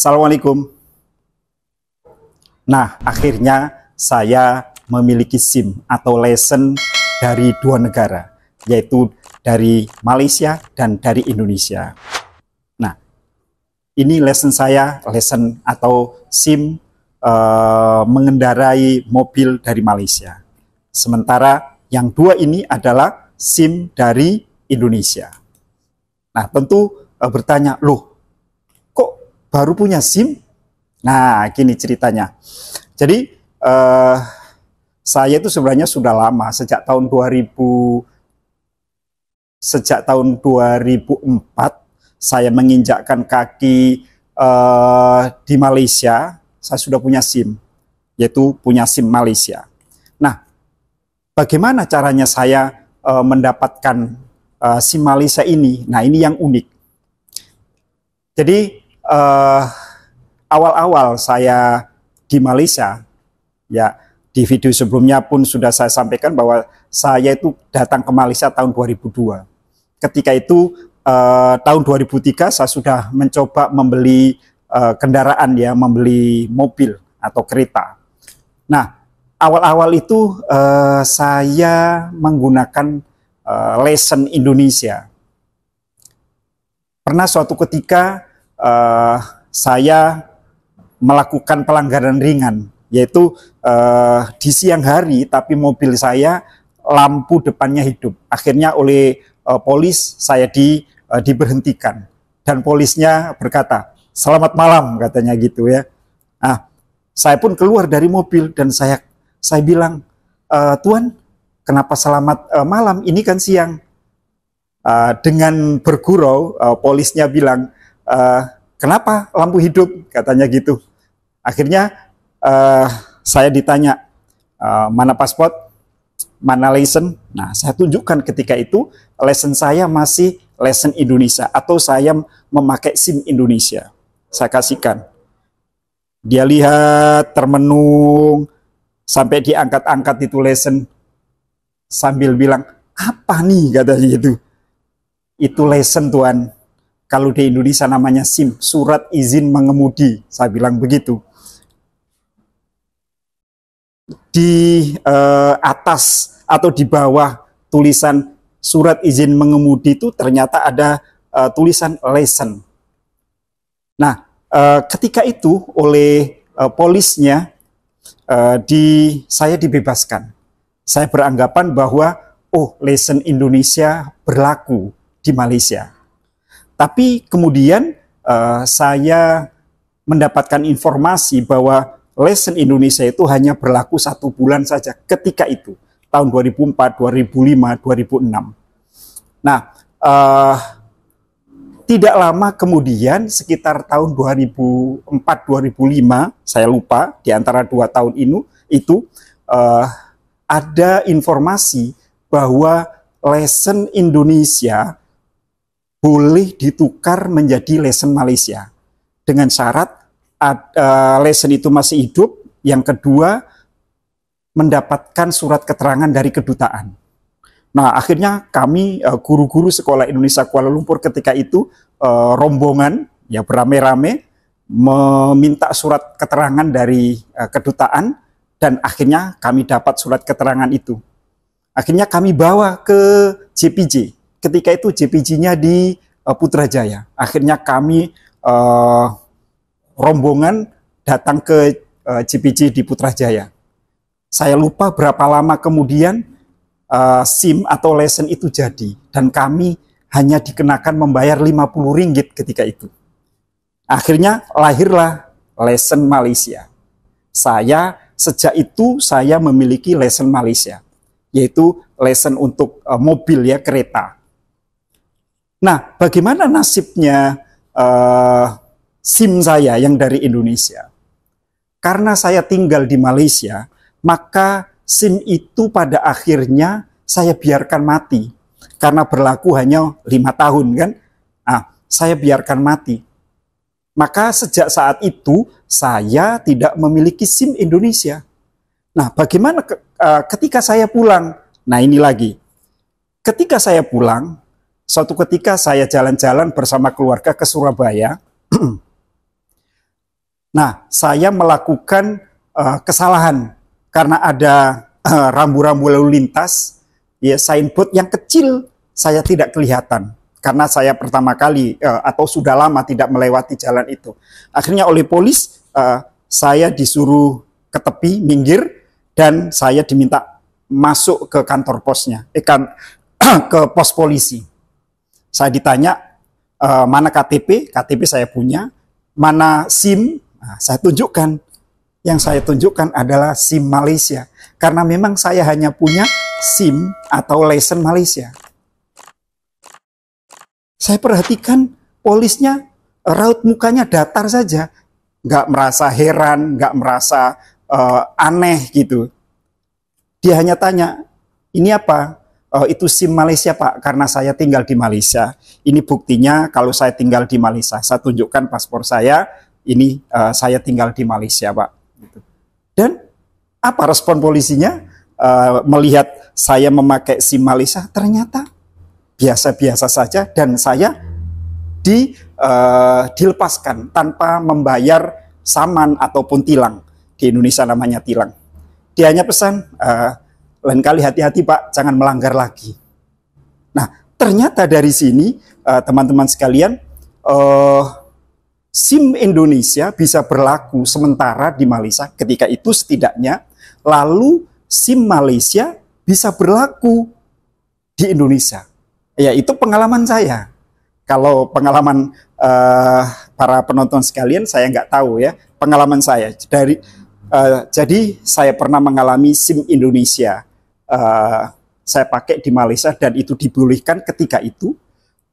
Assalamualaikum. Nah, akhirnya saya memiliki SIM atau lesen dari dua negara, yaitu dari Malaysia dan dari Indonesia. Nah, ini lesen saya, lesen atau SIM eh, mengendarai mobil dari Malaysia. Sementara yang dua ini adalah SIM dari Indonesia. Nah, tentu eh, bertanya, loh, baru punya SIM? Nah, gini ceritanya. Jadi eh, saya itu sebenarnya sudah lama sejak tahun 2000 sejak tahun 2004 saya menginjakkan kaki eh, di Malaysia, saya sudah punya SIM, yaitu punya SIM Malaysia. Nah, bagaimana caranya saya uh, mendapatkan uh, SIM Malaysia ini? Nah, ini yang unik. Jadi Eh, awal-awal uh, saya di Malaysia, ya di video sebelumnya pun sudah saya sampaikan bahwa saya itu datang ke Malaysia tahun 2002. Ketika itu uh, tahun 2003 saya sudah mencoba membeli uh, kendaraan ya, membeli mobil atau kereta. Nah, awal-awal itu uh, saya menggunakan uh, lesson Indonesia. Pernah suatu ketika uh, saya melakukan pelanggaran ringan, yaitu uh, di siang hari tapi mobil saya lampu depannya hidup. Akhirnya oleh uh, polis saya di, uh, diberhentikan dan polisnya berkata, "Selamat malam," katanya gitu ya. Ah, saya pun keluar dari mobil dan saya saya bilang, e, "Tuan, kenapa selamat uh, malam? Ini kan siang." Uh, dengan bergurau, uh, polisnya bilang, uh, kenapa lampu hidup? Katanya gitu. Akhirnya uh, saya ditanya, uh, mana paspor, mana lesson? Nah, saya tunjukkan ketika itu lesson saya masih lesson Indonesia atau saya memakai SIM Indonesia. Saya kasihkan. Dia lihat, termenung, sampai diangkat-angkat itu lesson sambil bilang, apa nih katanya gitu. itu? Itu lesson Tuhan kalau di Indonesia namanya SIM, surat izin mengemudi, saya bilang begitu. Di eh, atas atau di bawah tulisan surat izin mengemudi itu ternyata ada eh, tulisan lesson. Nah, eh, ketika itu oleh eh, polisnya eh, di saya dibebaskan. Saya beranggapan bahwa oh lesson Indonesia berlaku di Malaysia. Tapi kemudian uh, saya mendapatkan informasi bahwa lesson Indonesia itu hanya berlaku satu bulan saja ketika itu, tahun 2004, 2005, 2006. Nah, uh, tidak lama kemudian sekitar tahun 2004 2005 saya lupa di antara dua tahun ini itu uh, ada informasi bahwa lesson Indonesia boleh ditukar menjadi lesson Malaysia dengan syarat uh, lesson itu masih hidup. Yang kedua mendapatkan surat keterangan dari kedutaan. Nah, akhirnya kami eh, guru-guru uh, sekolah Indonesia Kuala Lumpur ketika itu uh, rombongan ya beramai-ramai meminta surat keterangan dari uh, kedutaan dan akhirnya kami dapat surat keterangan itu. Akhirnya kami bawa ke JPJ ketika itu JPG-nya di uh, Putrajaya. Akhirnya kami uh, rombongan datang ke uh, eh, JPG di Putrajaya. Saya lupa berapa lama kemudian uh, SIM atau lesen itu jadi dan kami hanya dikenakan membayar 50 ringgit ketika itu. Akhirnya lahirlah lesen Malaysia. Saya sejak itu saya memiliki lesen Malaysia yaitu lesen untuk uh, mobil ya kereta. Nah, bagaimana nasibnya uh, SIM saya yang dari Indonesia? Karena saya tinggal di Malaysia, maka SIM itu pada akhirnya saya biarkan mati karena berlaku hanya lima tahun kan. Ah, saya biarkan mati. Maka sejak saat itu saya tidak memiliki SIM Indonesia. Nah, bagaimana ke, uh, ketika saya pulang? Nah, ini lagi. Ketika saya pulang, Suatu ketika saya jalan-jalan bersama keluarga ke Surabaya. nah, saya melakukan uh, kesalahan karena ada eh, rambu-rambu uh, lalu lintas, ya signboard yang kecil saya tidak kelihatan karena saya pertama kali uh, atau sudah lama tidak melewati jalan itu. Akhirnya oleh polis uh, saya disuruh ke tepi minggir dan saya diminta masuk ke kantor posnya, eh, kan, ke pos polisi. Saya ditanya e, mana KTP, KTP saya punya, mana SIM, nah, saya tunjukkan. Yang saya tunjukkan adalah SIM Malaysia. Karena memang saya hanya punya SIM atau license Malaysia. Saya perhatikan polisnya raut mukanya datar saja, nggak merasa heran, nggak merasa uh, aneh gitu. Dia hanya tanya, ini apa? oh, itu SIM Malaysia Pak karena saya tinggal di Malaysia. Ini buktinya kalau saya tinggal di Malaysia. Saya tunjukkan paspor saya, ini uh, saya tinggal di Malaysia Pak. Gitu. Dan apa respon polisinya uh, melihat saya memakai SIM Malaysia? Ternyata biasa-biasa saja dan saya di uh, dilepaskan tanpa membayar saman ataupun tilang. Di Indonesia namanya tilang. Dia hanya pesan uh, lain kali hati-hati Pak, jangan melanggar lagi. Nah, ternyata dari sini eh, teman-teman uh, sekalian uh, SIM Indonesia bisa berlaku sementara di Malaysia ketika itu setidaknya lalu SIM Malaysia bisa berlaku di Indonesia. Ya, itu pengalaman saya. Kalau pengalaman uh, para penonton sekalian, saya nggak tahu ya. Pengalaman saya dari uh, jadi saya pernah mengalami SIM Indonesia uh, saya pakai di Malaysia dan itu dibolehkan ketika itu.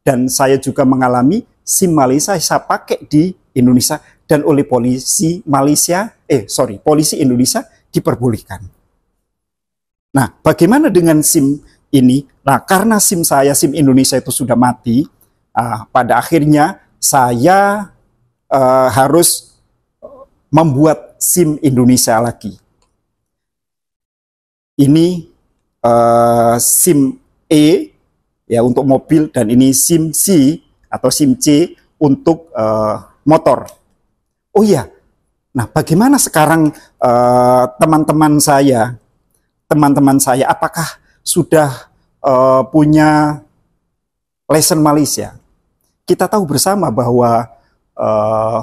Dan saya juga mengalami SIM Malaysia saya pakai di Indonesia dan oleh polisi Malaysia, eh sorry, polisi Indonesia diperbolehkan. Nah, bagaimana dengan SIM ini? Nah, karena SIM saya, SIM Indonesia itu sudah mati, uh, pada akhirnya saya uh, harus membuat SIM Indonesia lagi. Ini Eh, SIM E ya untuk mobil dan ini SIM C atau SIM C untuk uh, motor. Oh iya. Nah, bagaimana sekarang eh, teman-teman uh, saya? Teman-teman saya apakah sudah uh, punya lesson Malaysia? Kita tahu bersama bahwa uh,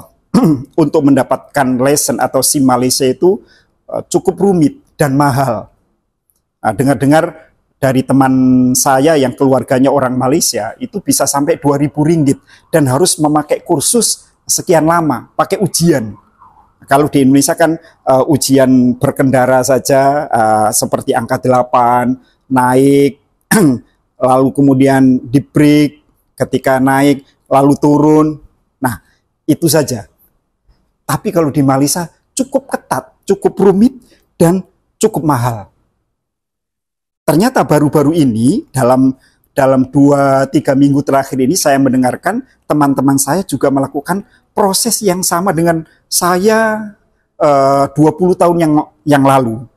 untuk mendapatkan lesson atau SIM Malaysia itu uh, cukup rumit dan mahal Nah, dengar-dengar dari teman saya yang keluarganya orang Malaysia itu bisa sampai 2000 ringgit dan harus memakai kursus sekian lama, pakai ujian. Kalau di Indonesia kan uh, ujian berkendara saja uh, seperti angka 8, naik, lalu kemudian di break, ketika naik lalu turun. Nah, itu saja. Tapi kalau di Malaysia cukup ketat, cukup rumit dan cukup mahal. Ternyata baru-baru ini dalam dalam dua tiga minggu terakhir ini saya mendengarkan teman-teman saya juga melakukan proses yang sama dengan saya eh, dua puluh tahun yang yang lalu,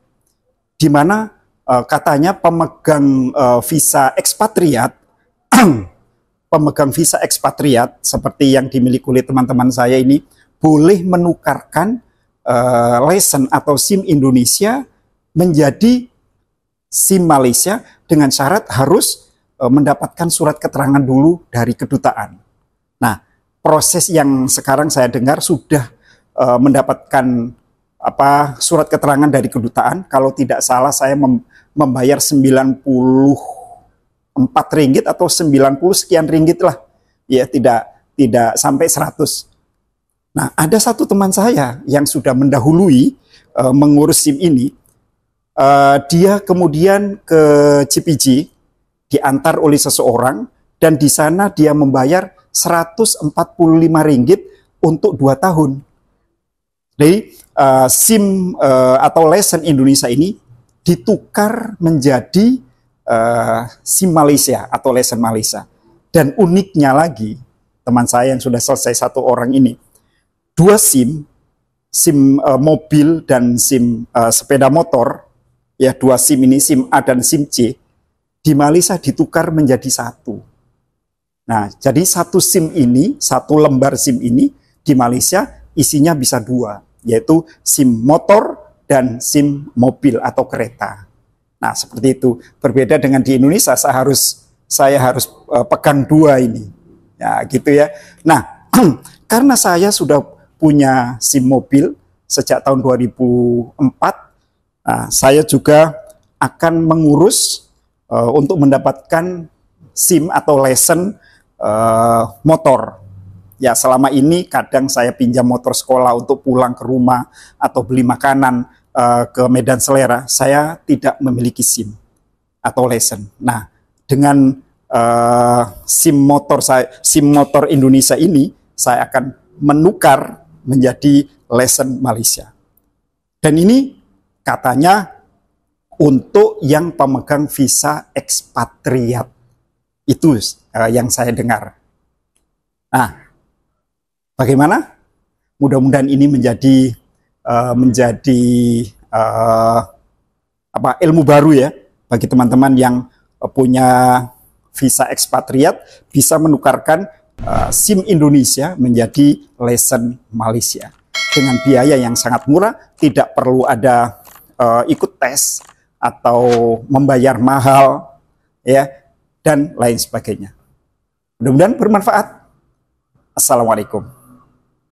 di mana uh, katanya pemegang uh, visa ekspatriat, pemegang visa ekspatriat seperti yang dimiliki oleh teman-teman saya ini boleh menukarkan uh, atau SIM Indonesia menjadi SIM Malaysia dengan syarat harus e, mendapatkan surat keterangan dulu dari kedutaan. Nah, proses yang sekarang saya dengar sudah e, mendapatkan apa surat keterangan dari kedutaan. Kalau tidak salah saya membayar 94 ringgit atau 90 sekian ringgit lah. Ya, tidak tidak sampai 100. Nah, ada satu teman saya yang sudah mendahului e, mengurus SIM ini Eh, dia kemudian ke CPG, diantar oleh seseorang, dan di sana dia membayar 145 ringgit untuk dua tahun. Jadi uh, SIM uh, atau lesen Indonesia ini ditukar menjadi uh, SIM Malaysia atau lesen Malaysia. Dan uniknya lagi, teman saya yang sudah selesai satu orang ini, dua SIM, SIM uh, mobil dan SIM uh, sepeda motor, ya dua SIM ini SIM A dan SIM C di Malaysia ditukar menjadi satu. Nah, jadi satu SIM ini, satu lembar SIM ini di Malaysia isinya bisa dua, yaitu SIM motor dan SIM mobil atau kereta. Nah, seperti itu. Berbeda dengan di Indonesia, saya harus saya harus eh, pegang dua ini. Ya, gitu ya. Nah, karena saya sudah punya SIM mobil sejak tahun 2004 Nah, saya juga akan mengurus uh, untuk mendapatkan SIM atau lesen uh, motor. Ya, selama ini kadang saya pinjam motor sekolah untuk pulang ke rumah atau beli makanan uh, ke Medan Selera. Saya tidak memiliki SIM atau lesen. Nah, dengan uh, SIM motor saya, SIM motor Indonesia ini, saya akan menukar menjadi lesen Malaysia. Dan ini katanya untuk yang pemegang visa ekspatriat. Itu uh, yang saya dengar. Nah, bagaimana? Mudah-mudahan ini menjadi uh, menjadi uh, apa ilmu baru ya bagi teman-teman yang punya visa ekspatriat bisa menukarkan uh, SIM Indonesia menjadi lesen Malaysia dengan biaya yang sangat murah, tidak perlu ada uh, ikut tes atau membayar mahal ya dan lain sebagainya. Mudah-mudahan bermanfaat. Assalamualaikum.